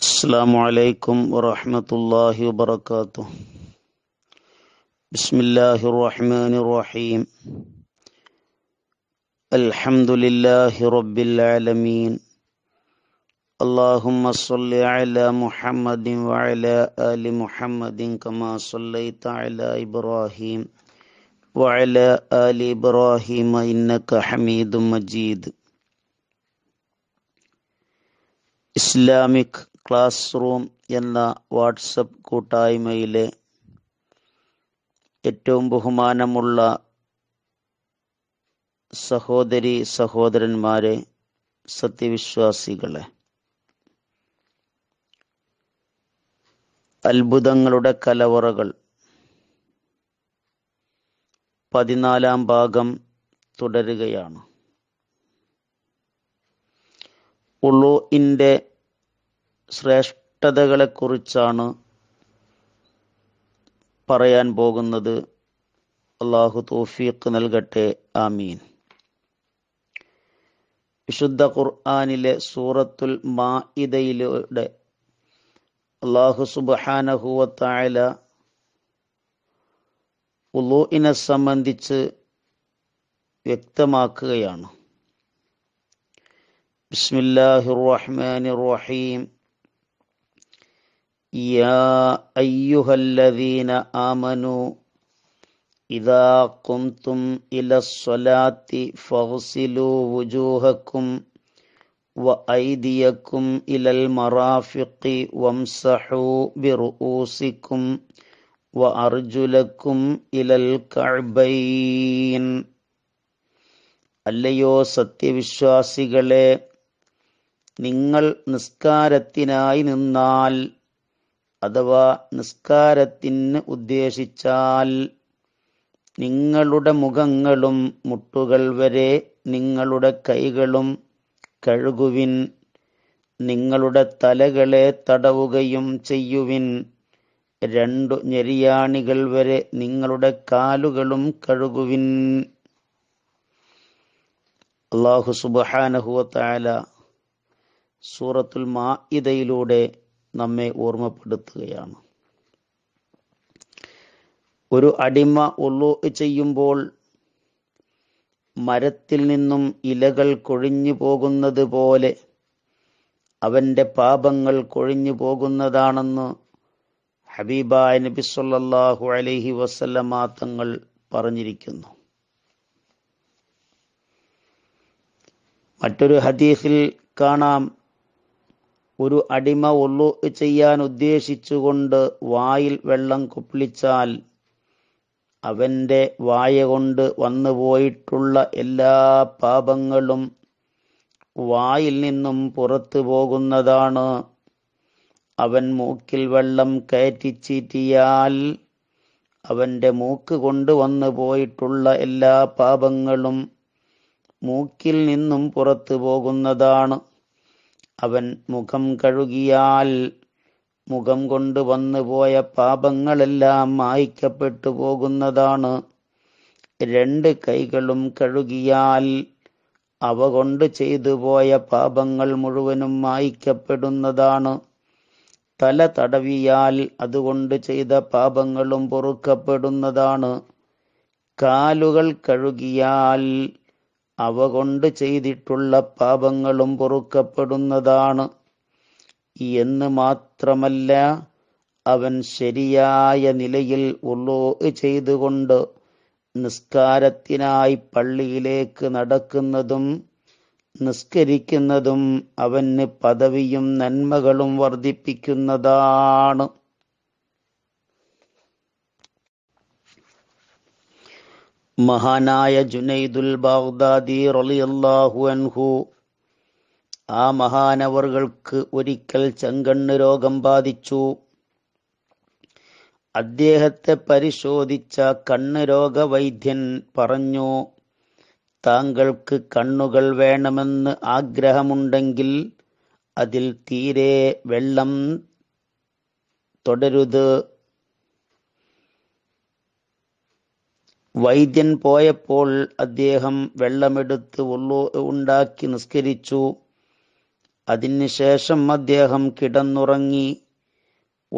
السلام عليكم ورحمة الله وبركاته بسم الله الرحمن الرحيم الحمد لله رب العالمين اللهم صل على محمد وعلى آل محمد كما صليت على إبراهيم وعلى آل إبراهيم إنك حميد مجيد Islamic class room എന്ന WhatsApp കൂട്ടായ്മയിലെ ഏറ്റവും ബഹുമാനമുള്ള സഹോദരി സഹോദരന്മാരെ സത്യവിശ്വാസികളെ അത്ഭുതങ്ങളുടെ കലവറകൾ പതിനാലാം ഭാഗം തുടരുകയാണ് ഉള്ളൂഇൻ്റെ ശ്രേഷ്ഠതകളെക്കുറിച്ചാണ് പറയാൻ പോകുന്നത് അള്ളാഹു തോഫീക്ക് നൽകട്ടെ ആമീൻ വിശുദ്ധ ഖുർആാനിലെ സൂറത്തുൽ മാഇദയിലൂടെ അള്ളാഹു സുബാനഹുവത്തായ ഉലോഇനെ സംബന്ധിച്ച് വ്യക്തമാക്കുകയാണ് ബിസ്മില്ലാഹിർ റഹ്മാനിർ റഹീം يا أيها الذين آمنوا إذا قمتم إلى الصلاة فاغسلوا وجوهكم وأيديكم إلى المرافق وامسحوا برؤوسكم وأرجلكم إلى الكعبين അല്ലയോ സത്യവിശ്വാസികളെ നിങ്ങൾ നിസ്കാരത്തിനായി നിന്നാൽ അഥവാ നിസ്കാരത്തിന് ഉദ്ദേശിച്ചാൽ നിങ്ങളുടെ മുഖങ്ങളും മുട്ടുകൾ വരെ നിങ്ങളുടെ കൈകളും കഴുകുവിൻ നിങ്ങളുടെ തലകളെ തടവുകയും ചെയ്യുവിൻ രണ്ടു ഞെരിയാണികൾ വരെ നിങ്ങളുടെ കാലുകളും കഴുകുവിൻ അള്ളാഹു സുബഹാനഹുവത്തായ സൂറത്തുൽ ഇതയിലൂടെ നമ്മെ ഓർമ്മപ്പെടുത്തുകയാണ് ഒരു അടിമ ഒള്ളു ചെയ്യുമ്പോൾ മരത്തിൽ നിന്നും ഇലകൾ കൊഴിഞ്ഞു പോകുന്നത് പോലെ അവന്റെ പാപങ്ങൾ കൊഴിഞ്ഞു പോകുന്നതാണെന്ന് ഹബീബ നബി സല്ലല്ലാഹു അലൈഹി വസല്ലമ തങ്ങൾ പറഞ്ഞിരിക്കുന്നു മറ്റൊരു ഹദീസിൽ കാണാം ഒരു അടിമ ഒള്ളു ചെയ്യാൻ ഉദ്ദേശിച്ചുകൊണ്ട് വായിൽ വെള്ളം കുപ്പിളിച്ചാൽ അവന്റെ വായകൊണ്ട് വന്നുപോയിട്ടുള്ള എല്ലാ പാപങ്ങളും വായിൽ നിന്നും പുറത്തു പോകുന്നതാണ് അവൻ മൂക്കിൽ വെള്ളം കയറ്റിച്ചീറ്റിയാൽ അവന്റെ മൂക്ക് കൊണ്ട് വന്നു പോയിട്ടുള്ള എല്ലാ പാപങ്ങളും മൂക്കിൽ നിന്നും പുറത്തു പോകുന്നതാണ് അവൻ മുഖം കഴുകിയാൽ മുഖം കൊണ്ട് വന്നുപോയ പാപങ്ങളെല്ലാം മായ്ക്കപ്പെട്ടു പോകുന്നതാണ് രണ്ട് കൈകളും കഴുകിയാൽ അവ കൊണ്ട് ചെയ്തു പോയ പാപങ്ങൾ മുഴുവനും മായ്ക്കപ്പെടുന്നതാണ് തല തടവിയാൽ അതുകൊണ്ട് ചെയ്ത പാപങ്ങളും പൊറുക്കപ്പെടുന്നതാണ് കാലുകൾ കഴുകിയാൽ അവ കൊണ്ട് ചെയ്തിട്ടുള്ള പാപങ്ങളും പൊറുക്കപ്പെടുന്നതാണ് എന്ന് മാത്രമല്ല അവൻ ശരിയായ നിലയിൽ ഉള്ളോ ചെയ്തുകൊണ്ട് നിസ്കാരത്തിനായി പള്ളിയിലേക്ക് നടക്കുന്നതും നിസ്കരിക്കുന്നതും അവന് പദവിയും നന്മകളും വർദ്ധിപ്പിക്കുന്നതാണ് മഹാനായ ജുനൈദുൽ ബാഗ്ദാദി റളിയല്ലാഹു അൻഹു ആ മഹാനവറുകൾക്ക് ഒരിക്കൽ ചെങ്കണ്ണ് രോഗം ബാധിച്ചു അദ്ദേഹത്തെ പരിശോധിച്ച കണ്ണ് രോഗവൈദ്യൻ പറഞ്ഞു താങ്കൾക്ക് കണ്ണുകൾ വേണമെന്ന് ആഗ്രഹമുണ്ടെങ്കിൽ അതിൽ തീരെ വെള്ളം തുടരുത് വൈദ്യൻ പോയപ്പോൾ അദ്ദേഹം വെള്ളമെടുത്ത് ഉള്ളു ഉണ്ടാക്കി നിസ്കരിച്ചു അതിനുശേഷം അദ്ദേഹം കിടന്നുറങ്ങി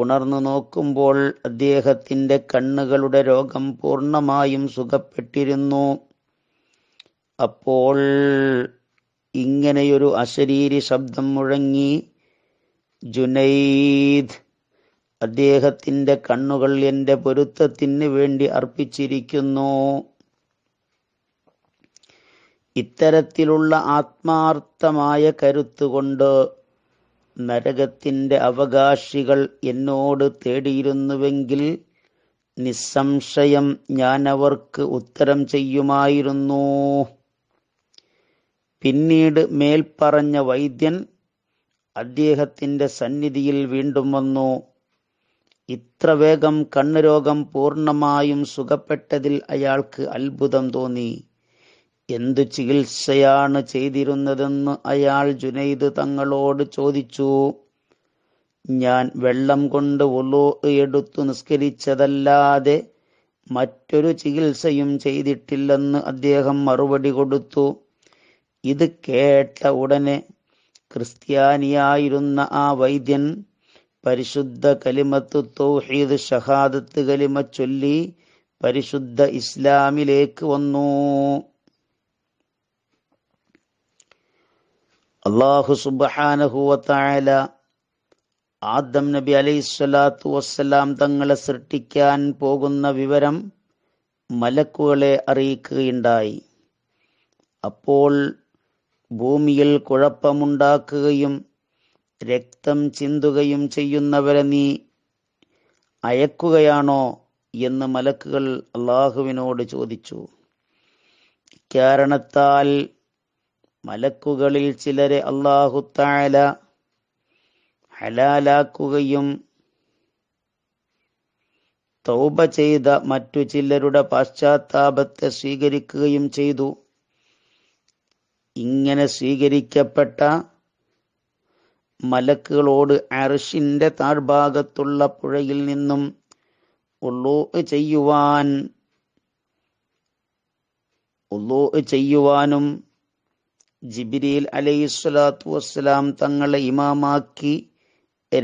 ഉണർന്നു നോക്കുമ്പോൾ അദ്ദേഹത്തിൻ്റെ കണ്ണുകളുടെ രോഗം പൂർണ്ണമായും സുഖപ്പെട്ടിരുന്നു അപ്പോൾ ഇങ്ങനെയൊരു അശരീരി ശബ്ദം മുഴങ്ങി ജുനൈദ് അദ്ദേഹത്തിൻ്റെ കണ്ണുകൾ എൻ്റെ പൊരുത്തത്തിന് വേണ്ടി അർപ്പിച്ചിരിക്കുന്നു ഇത്തരത്തിലുള്ള ആത്മാർത്ഥമായ കരുത്തുകൊണ്ട് നരകത്തിൻ്റെ അവകാശികൾ എന്നോട് തേടിയിരുന്നുവെങ്കിൽ നിസ്സംശയം ഞാൻ അവർക്ക് ഉത്തരം ചെയ്യുമായിരുന്നു പിന്നീട് മേൽപ്പറഞ്ഞ വൈദ്യൻ അദ്ദേഹത്തിൻ്റെ സന്നിധിയിൽ വീണ്ടും വന്നു ഇത്ര വേഗം കണ്ണുരോഗം പൂർണ്ണമായും സുഖപ്പെട്ടതിൽ അയാൾക്ക് അത്ഭുതം തോന്നി എന്തു ചികിത്സയാണ് ചെയ്തിരുന്നതെന്ന് അയാൾ ജുനൈദ് തങ്ങളോട് ചോദിച്ചു ഞാൻ വെള്ളം കൊണ്ട് ഒലോ എടുത്തു നിസ്കരിച്ചതല്ലാതെ മറ്റൊരു ചികിത്സയും ചെയ്തിട്ടില്ലെന്ന് അദ്ദേഹം മറുപടി കൊടുത്തു ഇത് കേട്ട ഉടനെ ക്രിസ്ത്യാനിയായിരുന്ന ആ വൈദ്യൻ പരിശുദ്ധ കലിമത്ത് തൗഹീദ് ഷഹാദത്ത് കലിമ ചൊല്ലി പരിശുദ്ധ ഇസ്ലാമിലേക്ക് വന്നു അള്ളാഹു സുബാനഹുവത്തായ ആദം നബി സ്വലാത്തു വസ്സലാം തങ്ങളെ സൃഷ്ടിക്കാൻ പോകുന്ന വിവരം മലക്കുകളെ അറിയിക്കുകയുണ്ടായി അപ്പോൾ ഭൂമിയിൽ കുഴപ്പമുണ്ടാക്കുകയും രക്തം ചിന്തുകയും ചെയ്യുന്നവരെ നീ അയക്കുകയാണോ എന്ന് മലക്കുകൾ അള്ളാഹുവിനോട് ചോദിച്ചു കാരണത്താൽ മലക്കുകളിൽ ചിലരെ താല ഹലാലാക്കുകയും തൗബ ചെയ്ത മറ്റു ചിലരുടെ പാശ്ചാത്താപത്തെ സ്വീകരിക്കുകയും ചെയ്തു ഇങ്ങനെ സ്വീകരിക്കപ്പെട്ട മലക്കുകളോട് അർഷിന്റെ താഴ്ഭാഗത്തുള്ള പുഴയിൽ നിന്നും ഉള്ളൂ ചെയ്യുവാൻ ഉള്ളൂ ചെയ്യുവാനും ജിബിരിയിൽ അലൈഹി സ്വലാത്തു വസ്സലാം തങ്ങളെ ഇമാമാക്കി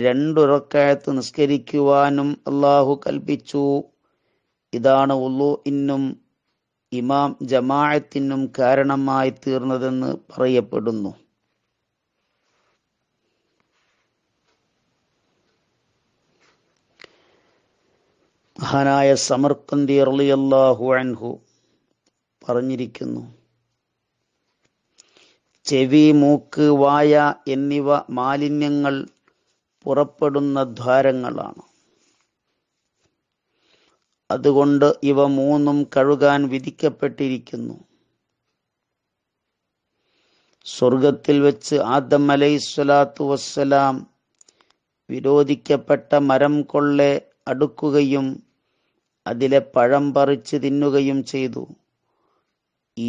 രണ്ടുറക്കായത്ത് നിസ്കരിക്കുവാനും അള്ളാഹു കൽപ്പിച്ചു ഇതാണ് ഉള്ളു ഇന്നും ഇമാം ജമാഅത്തിനും കാരണമായി തീർന്നതെന്ന് പറയപ്പെടുന്നു മഹാനായ സമർക്കന്തി അർലിയല്ലാഹു അൻഹു പറഞ്ഞിരിക്കുന്നു ചെവി മൂക്ക് വായ എന്നിവ മാലിന്യങ്ങൾ പുറപ്പെടുന്ന ദ്വാരങ്ങളാണ് അതുകൊണ്ട് ഇവ മൂന്നും കഴുകാൻ വിധിക്കപ്പെട്ടിരിക്കുന്നു സ്വർഗത്തിൽ വെച്ച് ആദം അലൈസ്വലാത്തു വസ്സലാം വിരോധിക്കപ്പെട്ട മരം കൊള്ളെ അടുക്കുകയും അതിലെ പഴം പറിച്ച് തിന്നുകയും ചെയ്തു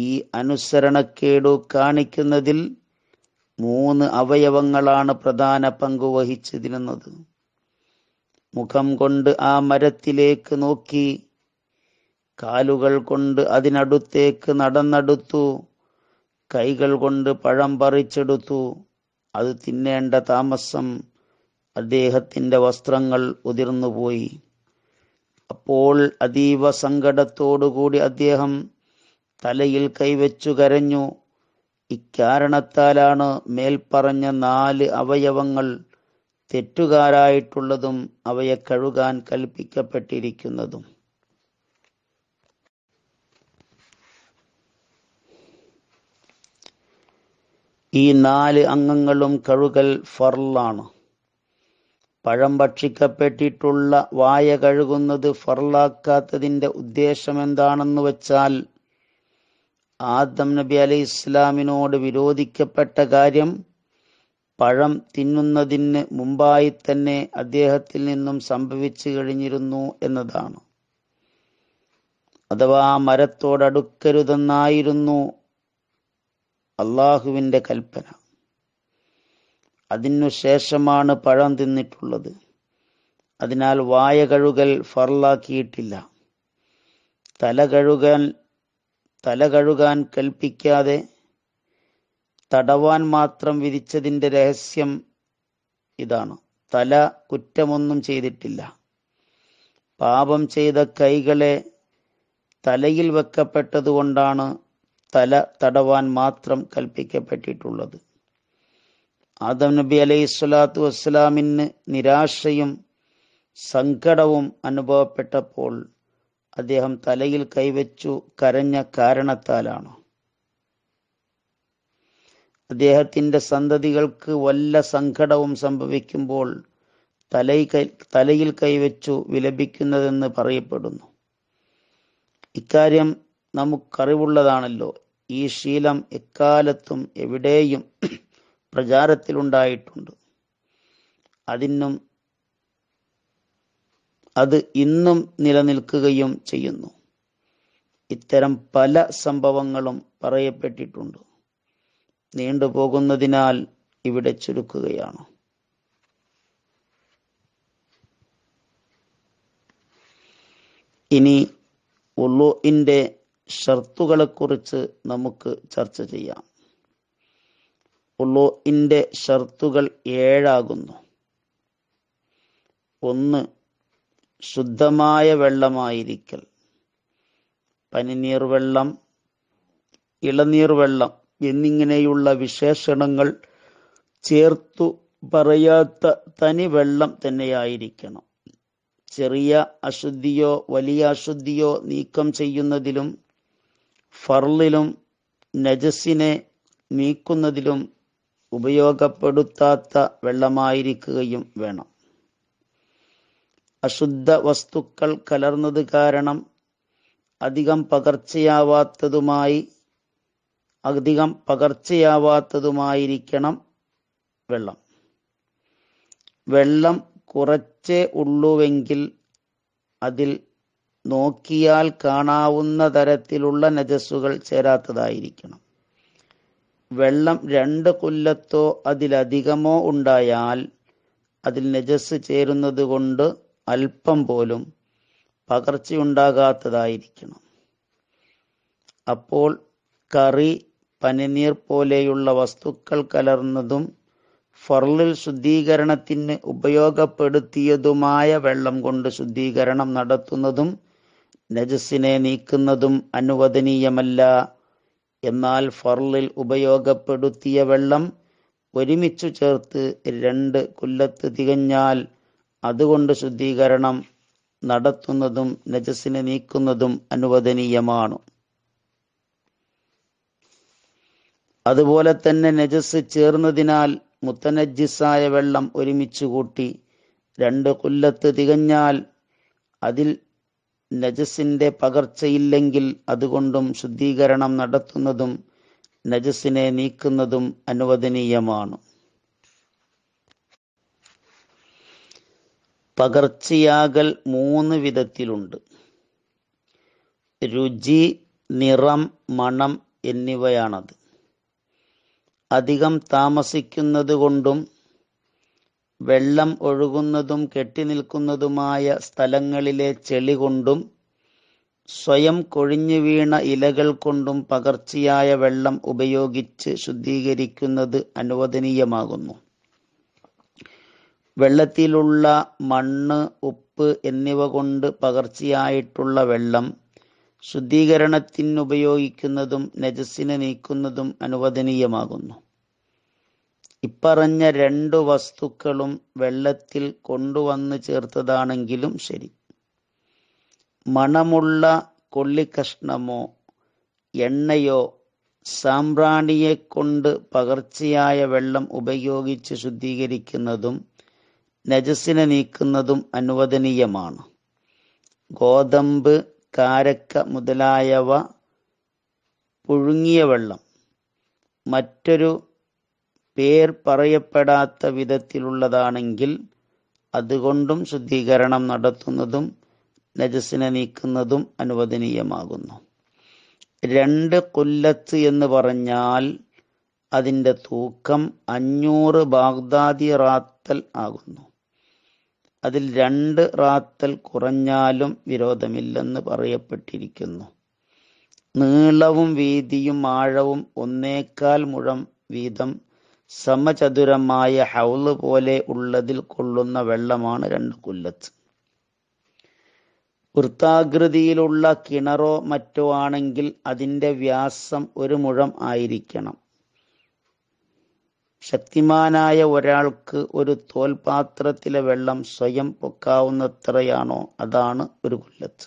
ഈ അനുസരണക്കേടു കാണിക്കുന്നതിൽ മൂന്ന് അവയവങ്ങളാണ് പ്രധാന പങ്ക് വഹിച്ചിരുന്നത് മുഖം കൊണ്ട് ആ മരത്തിലേക്ക് നോക്കി കാലുകൾ കൊണ്ട് അതിനടുത്തേക്ക് നടന്നെടുത്തു കൈകൾ കൊണ്ട് പഴം പറിച്ചെടുത്തു അത് തിന്നേണ്ട താമസം അദ്ദേഹത്തിൻ്റെ വസ്ത്രങ്ങൾ ഉതിർന്നുപോയി അപ്പോൾ അതീവ സങ്കടത്തോടുകൂടി അദ്ദേഹം തലയിൽ കൈവച്ചു കരഞ്ഞു ഇക്കാരണത്താലാണ് മേൽപ്പറഞ്ഞ നാല് അവയവങ്ങൾ തെറ്റുകാരായിട്ടുള്ളതും അവയെ കഴുകാൻ കൽപ്പിക്കപ്പെട്ടിരിക്കുന്നതും ഈ നാല് അംഗങ്ങളും കഴുകൽ ഫർലാണ് പഴം ഭക്ഷിക്കപ്പെട്ടിട്ടുള്ള വായ കഴുകുന്നത് ഫർലാക്കാത്തതിൻ്റെ ഉദ്ദേശമെന്താണെന്ന് വെച്ചാൽ ആദം നബി അലി ഇസ്ലാമിനോട് വിരോധിക്കപ്പെട്ട കാര്യം പഴം തിന്നുന്നതിന് മുമ്പായി തന്നെ അദ്ദേഹത്തിൽ നിന്നും സംഭവിച്ചു കഴിഞ്ഞിരുന്നു എന്നതാണ് അഥവാ മരത്തോടടുക്കരുതെന്നായിരുന്നു അള്ളാഹുവിൻ്റെ കൽപ്പന അതിനു ശേഷമാണ് പഴം തിന്നിട്ടുള്ളത് അതിനാൽ വായ കഴുകൽ ഫറലാക്കിയിട്ടില്ല തല കഴുകാൻ തല കഴുകാൻ കൽപ്പിക്കാതെ തടവാൻ മാത്രം വിധിച്ചതിൻ്റെ രഹസ്യം ഇതാണ് തല കുറ്റമൊന്നും ചെയ്തിട്ടില്ല പാപം ചെയ്ത കൈകളെ തലയിൽ വെക്കപ്പെട്ടതുകൊണ്ടാണ് തല തടവാൻ മാത്രം കൽപ്പിക്കപ്പെട്ടിട്ടുള്ളത് ആദം നബി അലൈഹി സ്വലാത്തു വസ്സലാമിന് നിരാശയും സങ്കടവും അനുഭവപ്പെട്ടപ്പോൾ അദ്ദേഹം തലയിൽ കൈവച്ചു കരഞ്ഞ കാരണത്താലാണ് അദ്ദേഹത്തിൻ്റെ സന്തതികൾക്ക് വല്ല സങ്കടവും സംഭവിക്കുമ്പോൾ തലയിൽ തലയിൽ കൈവച്ചു വിലപിക്കുന്നതെന്ന് പറയപ്പെടുന്നു ഇക്കാര്യം നമുക്കറിവുള്ളതാണല്ലോ ഈ ശീലം എക്കാലത്തും എവിടെയും പ്രചാരത്തിലുണ്ടായിട്ടുണ്ട് അതിനും അത് ഇന്നും നിലനിൽക്കുകയും ചെയ്യുന്നു ഇത്തരം പല സംഭവങ്ങളും പറയപ്പെട്ടിട്ടുണ്ട് നീണ്ടുപോകുന്നതിനാൽ ഇവിടെ ചുരുക്കുകയാണ് ഇനി ഉള്ളുവിൻ്റെ ഷർത്തുകളെക്കുറിച്ച് നമുക്ക് ചർച്ച ചെയ്യാം ഉളൂഇൻ്റെ ഷർത്തുകൾ ഏഴാകുന്നു ഒന്ന് ശുദ്ധമായ വെള്ളമായിരിക്കൽ പനിനീർ വെള്ളം ഇളനീർ വെള്ളം എന്നിങ്ങനെയുള്ള വിശേഷണങ്ങൾ ചേർത്തു പറയാത്ത തനി വെള്ളം തന്നെയായിരിക്കണം ചെറിയ അശുദ്ധിയോ വലിയ അശുദ്ധിയോ നീക്കം ചെയ്യുന്നതിലും ഫർലിലും നജസിനെ നീക്കുന്നതിലും ഉപയോഗപ്പെടുത്താത്ത വെള്ളമായിരിക്കുകയും വേണം അശുദ്ധ വസ്തുക്കൾ കലർന്നത് കാരണം അധികം പകർച്ചയാവാത്തതുമായി അധികം പകർച്ചയാവാത്തതുമായിരിക്കണം വെള്ളം വെള്ളം കുറച്ചേ ഉള്ളുവെങ്കിൽ അതിൽ നോക്കിയാൽ കാണാവുന്ന തരത്തിലുള്ള നജസ്സുകൾ ചേരാത്തതായിരിക്കണം വെള്ളം രണ്ട് കൊല്ലത്തോ അതിലധികമോ ഉണ്ടായാൽ അതിൽ നജസ് ചേരുന്നത് കൊണ്ട് അല്പം പോലും പകർച്ചയുണ്ടാകാത്തതായിരിക്കണം അപ്പോൾ കറി പനിനീർ പോലെയുള്ള വസ്തുക്കൾ കലർന്നതും ഫർളിൽ ശുദ്ധീകരണത്തിന് ഉപയോഗപ്പെടുത്തിയതുമായ വെള്ളം കൊണ്ട് ശുദ്ധീകരണം നടത്തുന്നതും നജസിനെ നീക്കുന്നതും അനുവദനീയമല്ല എന്നാൽ ഫർലിൽ ഉപയോഗപ്പെടുത്തിയ വെള്ളം ഒരുമിച്ചു ചേർത്ത് രണ്ട് കൊല്ലത്ത് തികഞ്ഞാൽ അതുകൊണ്ട് ശുദ്ധീകരണം നടത്തുന്നതും നജസിനെ നീക്കുന്നതും അനുവദനീയമാണ് അതുപോലെ തന്നെ നജസ് ചേർന്നതിനാൽ മുത്തനജിസായ വെള്ളം ഒരുമിച്ച് കൂട്ടി രണ്ട് കൊല്ലത്ത് തികഞ്ഞാൽ അതിൽ നജസിൻ്റെ പകർച്ചയില്ലെങ്കിൽ അതുകൊണ്ടും ശുദ്ധീകരണം നടത്തുന്നതും നജസിനെ നീക്കുന്നതും അനുവദനീയമാണ് പകർച്ചയാകൽ മൂന്ന് വിധത്തിലുണ്ട് രുചി നിറം മണം എന്നിവയാണത് അധികം താമസിക്കുന്നത് കൊണ്ടും വെള്ളം ഒഴുകുന്നതും കെട്ടിനിൽക്കുന്നതുമായ സ്ഥലങ്ങളിലെ കൊണ്ടും സ്വയം കൊഴിഞ്ഞു വീണ ഇലകൾ കൊണ്ടും പകർച്ചയായ വെള്ളം ഉപയോഗിച്ച് ശുദ്ധീകരിക്കുന്നത് അനുവദനീയമാകുന്നു വെള്ളത്തിലുള്ള മണ്ണ് ഉപ്പ് എന്നിവ കൊണ്ട് പകർച്ചയായിട്ടുള്ള വെള്ളം ശുദ്ധീകരണത്തിന് ഉപയോഗിക്കുന്നതും നജസ്സിനെ നീക്കുന്നതും അനുവദനീയമാകുന്നു ഇപ്പറഞ്ഞ രണ്ടു വസ്തുക്കളും വെള്ളത്തിൽ കൊണ്ടുവന്ന് ചേർത്തതാണെങ്കിലും ശരി മണമുള്ള കൊള്ളിക്കഷ്ണമോ എണ്ണയോ കൊണ്ട് പകർച്ചയായ വെള്ളം ഉപയോഗിച്ച് ശുദ്ധീകരിക്കുന്നതും നജസിനെ നീക്കുന്നതും അനുവദനീയമാണ് ഗോതമ്പ് കാരക്ക മുതലായവ പുഴുങ്ങിയ വെള്ളം മറ്റൊരു പേർ പറയപ്പെടാത്ത വിധത്തിലുള്ളതാണെങ്കിൽ അതുകൊണ്ടും ശുദ്ധീകരണം നടത്തുന്നതും നജസ്സിനെ നീക്കുന്നതും അനുവദനീയമാകുന്നു രണ്ട് കൊല്ലത്ത് എന്ന് പറഞ്ഞാൽ അതിൻ്റെ തൂക്കം അഞ്ഞൂറ് ബാഗ്ദാദി റാത്തൽ ആകുന്നു അതിൽ രണ്ട് റാത്തൽ കുറഞ്ഞാലും വിരോധമില്ലെന്ന് പറയപ്പെട്ടിരിക്കുന്നു നീളവും വീതിയും ആഴവും ഒന്നേക്കാൽ മുഴം വീതം സമചതുരമായ ഹൗള് പോലെ ഉള്ളതിൽ കൊള്ളുന്ന വെള്ളമാണ് രണ്ട് കുല്ലത്ത് വൃത്താകൃതിയിലുള്ള കിണറോ മറ്റോ ആണെങ്കിൽ അതിൻ്റെ വ്യാസം ഒരു മുഴം ആയിരിക്കണം ശക്തിമാനായ ഒരാൾക്ക് ഒരു തോൽപാത്രത്തിലെ വെള്ളം സ്വയം പൊക്കാവുന്നത്രയാണോ അതാണ് ഒരു കുല്ലത്ത്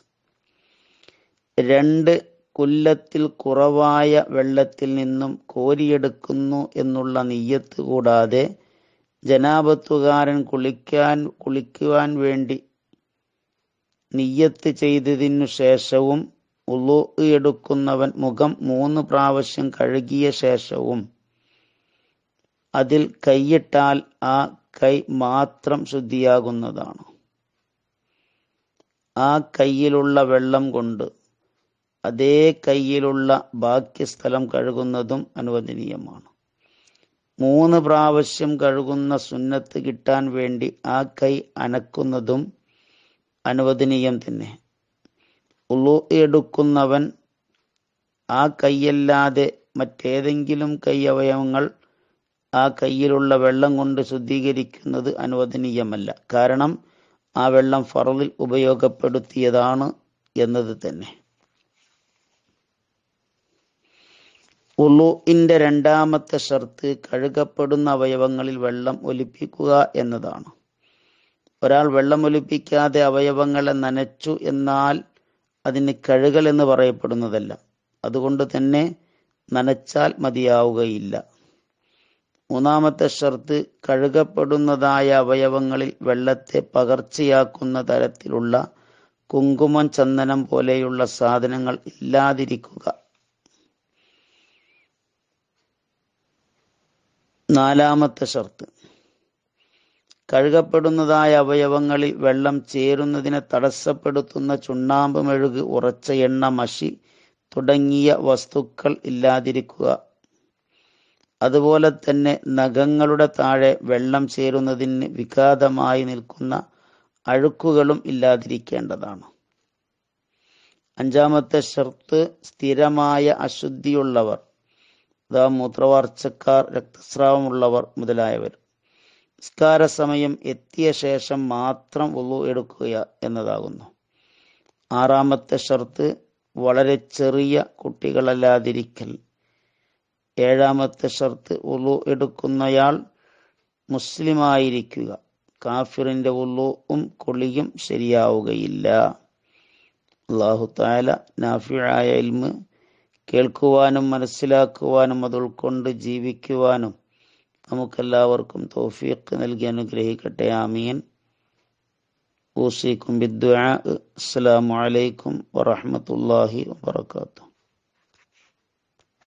രണ്ട് കുല്ലത്തിൽ കുറവായ വെള്ളത്തിൽ നിന്നും കോരിയെടുക്കുന്നു എന്നുള്ള നെയ്യത്ത് കൂടാതെ ജനാപത്തുകാരൻ കുളിക്കാൻ കുളിക്കുവാൻ വേണ്ടി നെയ്യത്ത് ചെയ്തതിനു ശേഷവും ഉളു എടുക്കുന്നവൻ മുഖം മൂന്ന് പ്രാവശ്യം കഴുകിയ ശേഷവും അതിൽ കൈയിട്ടാൽ ആ കൈ മാത്രം ശുദ്ധിയാകുന്നതാണ് ആ കൈയിലുള്ള വെള്ളം കൊണ്ട് അതേ കയ്യിലുള്ള ബാക്കി സ്ഥലം കഴുകുന്നതും അനുവദനീയമാണ് മൂന്ന് പ്രാവശ്യം കഴുകുന്ന സുന്നത്ത് കിട്ടാൻ വേണ്ടി ആ കൈ അനക്കുന്നതും അനുവദനീയം തന്നെ ഉള്ളു എടുക്കുന്നവൻ ആ കൈയല്ലാതെ മറ്റേതെങ്കിലും കൈ അവയവങ്ങൾ ആ കയ്യിലുള്ള വെള്ളം കൊണ്ട് ശുദ്ധീകരിക്കുന്നത് അനുവദനീയമല്ല കാരണം ആ വെള്ളം ഫറലിൽ ഉപയോഗപ്പെടുത്തിയതാണ് എന്നത് തന്നെ ഉളുവിൻ്റെ രണ്ടാമത്തെ ഷർത്ത് കഴുകപ്പെടുന്ന അവയവങ്ങളിൽ വെള്ളം ഒലിപ്പിക്കുക എന്നതാണ് ഒരാൾ വെള്ളം ഒലിപ്പിക്കാതെ അവയവങ്ങളെ നനച്ചു എന്നാൽ അതിന് കഴുകൽ എന്ന് പറയപ്പെടുന്നതല്ല അതുകൊണ്ട് തന്നെ നനച്ചാൽ മതിയാവുകയില്ല മൂന്നാമത്തെ ഷർത്ത് കഴുകപ്പെടുന്നതായ അവയവങ്ങളിൽ വെള്ളത്തെ പകർച്ചയാക്കുന്ന തരത്തിലുള്ള കുങ്കുമം ചന്ദനം പോലെയുള്ള സാധനങ്ങൾ ഇല്ലാതിരിക്കുക നാലാമത്തെ ഷർത്ത് കഴുകപ്പെടുന്നതായ അവയവങ്ങളിൽ വെള്ളം ചേരുന്നതിനെ തടസ്സപ്പെടുത്തുന്ന ചുണ്ണാമ്പ് മെഴുക് ഉറച്ച എണ്ണ മഷി തുടങ്ങിയ വസ്തുക്കൾ ഇല്ലാതിരിക്കുക അതുപോലെ തന്നെ നഖങ്ങളുടെ താഴെ വെള്ളം ചേരുന്നതിന് വിഘാതമായി നിൽക്കുന്ന അഴുക്കുകളും ഇല്ലാതിരിക്കേണ്ടതാണ് അഞ്ചാമത്തെ ഷർത്ത് സ്ഥിരമായ അശുദ്ധിയുള്ളവർ അഥവാ മൂത്രവാർച്ചക്കാർ രക്തസ്രാവമുള്ളവർ മുതലായവർ നിസ്കാര സമയം എത്തിയ ശേഷം മാത്രം ഒളു എടുക്കുക എന്നതാകുന്നു ആറാമത്തെ ഷർത്ത് വളരെ ചെറിയ കുട്ടികളല്ലാതിരിക്കൽ ഏഴാമത്തെ ഷർത്ത് ഉളു എടുക്കുന്നയാൾ മുസ്ലിമായിരിക്കുക കാഫിറിന്റെ ഉള്ളുവും കൊളിയും ശരിയാവുകയില്ല അള്ളാഹു താല നാഫിയായ ഇൽമ് കേൾക്കുവാനും മനസ്സിലാക്കുവാനും അത് ഉൾക്കൊണ്ട് ജീവിക്കുവാനും നമുക്കെല്ലാവർക്കും തോഫിയൊക്കെ നൽകി അനുഗ്രഹിക്കട്ടെ ആമീൻ ഊസിക്കും ബിദ്ദുആ അസ്സലാമു അലൈക്കും വാത്തു